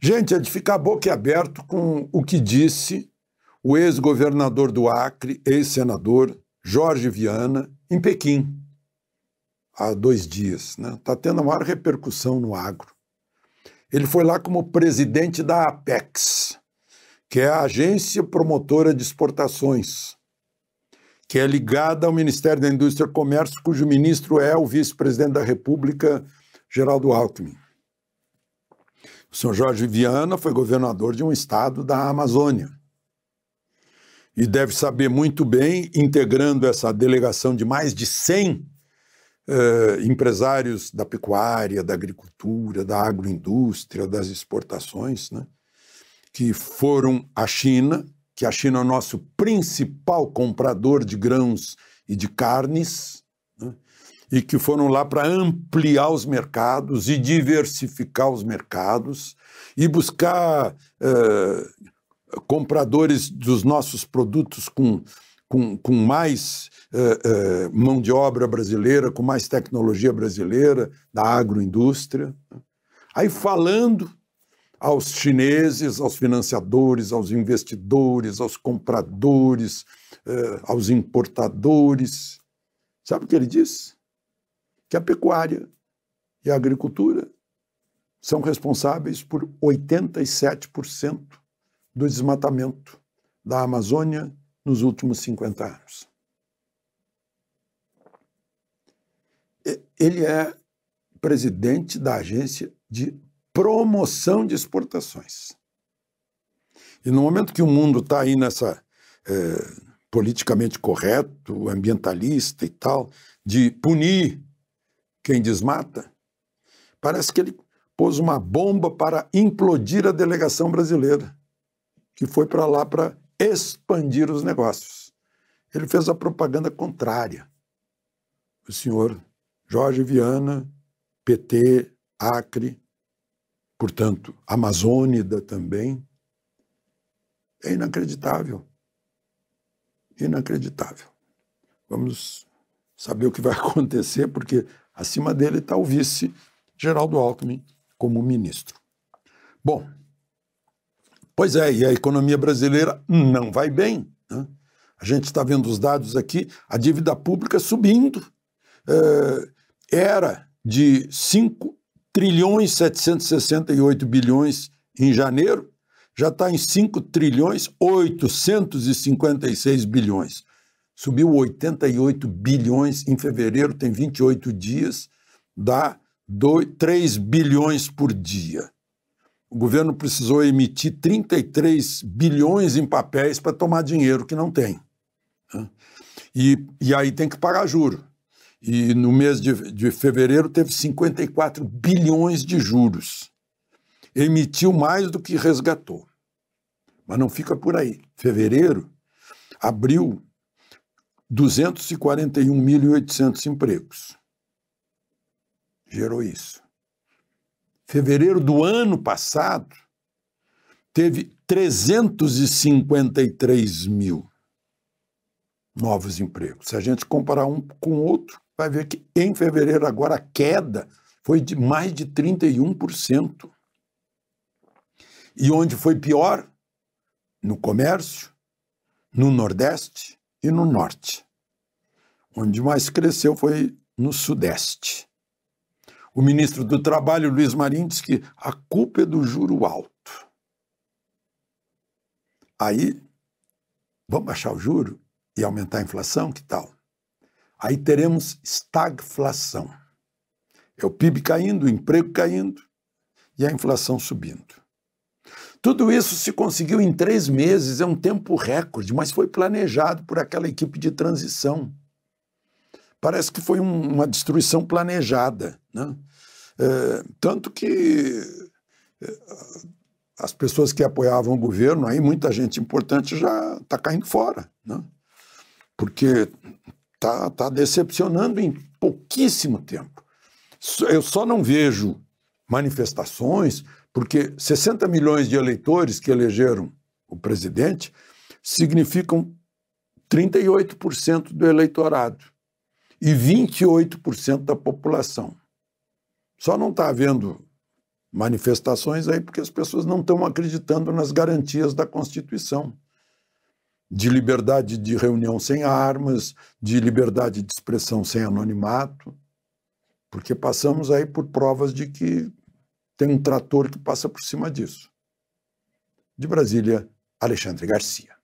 Gente, é de ficar boca aberto com o que disse o ex-governador do Acre, ex-senador Jorge Viana, em Pequim, há dois dias. Está né? Tá tendo a maior repercussão no agro. Ele foi lá como presidente da APEX, que é a Agência Promotora de Exportações, que é ligada ao Ministério da Indústria e Comércio, cujo ministro é o vice-presidente da República, Geraldo Alckmin. O senhor Jorge Viana foi governador de um estado da Amazônia. E deve saber muito bem, integrando essa delegação de mais de 100 eh, empresários da pecuária, da agricultura, da agroindústria, das exportações, né, que foram à China, que a China é o nosso principal comprador de grãos e de carnes, e que foram lá para ampliar os mercados e diversificar os mercados e buscar uh, compradores dos nossos produtos com, com, com mais uh, uh, mão de obra brasileira, com mais tecnologia brasileira, da agroindústria. Né? Aí falando aos chineses, aos financiadores, aos investidores, aos compradores, aos importadores. Sabe o que ele disse? que a pecuária e a agricultura são responsáveis por 87% do desmatamento da Amazônia nos últimos 50 anos. Ele é presidente da Agência de Promoção de Exportações. E no momento que o mundo está aí nessa é, politicamente correto, ambientalista e tal, de punir quem desmata? Parece que ele pôs uma bomba para implodir a delegação brasileira, que foi para lá para expandir os negócios. Ele fez a propaganda contrária. O senhor Jorge Viana, PT, Acre, portanto, Amazônida também. É inacreditável. Inacreditável. Vamos saber o que vai acontecer, porque Acima dele está o vice Geraldo Alckmin como ministro. Bom, pois é, e a economia brasileira não vai bem. Né? A gente está vendo os dados aqui, a dívida pública subindo. É, era de 5 trilhões 768 bilhões em janeiro, já está em 5 trilhões 856 bilhões subiu 88 bilhões em fevereiro, tem 28 dias, dá 2, 3 bilhões por dia. O governo precisou emitir 33 bilhões em papéis para tomar dinheiro que não tem. Né? E, e aí tem que pagar juro. E no mês de, de fevereiro teve 54 bilhões de juros. Emitiu mais do que resgatou. Mas não fica por aí. Fevereiro, abril, 241.800 empregos. Gerou isso. Fevereiro do ano passado, teve 353 mil novos empregos. Se a gente comparar um com o outro, vai ver que em fevereiro agora a queda foi de mais de 31%. E onde foi pior? No comércio, no Nordeste, e no norte. Onde mais cresceu foi no sudeste. O ministro do Trabalho, Luiz Marinho, disse que a culpa é do juro alto. Aí, vamos baixar o juro e aumentar a inflação? Que tal? Aí teremos estagflação. É o PIB caindo, o emprego caindo e a inflação subindo. Tudo isso se conseguiu em três meses, é um tempo recorde, mas foi planejado por aquela equipe de transição. Parece que foi um, uma destruição planejada. Né? É, tanto que é, as pessoas que apoiavam o governo, aí muita gente importante já está caindo fora, né? porque está tá decepcionando em pouquíssimo tempo. Eu só não vejo manifestações, porque 60 milhões de eleitores que elegeram o presidente significam 38% do eleitorado e 28% da população. Só não está havendo manifestações aí porque as pessoas não estão acreditando nas garantias da Constituição de liberdade de reunião sem armas, de liberdade de expressão sem anonimato, porque passamos aí por provas de que tem um trator que passa por cima disso. De Brasília, Alexandre Garcia.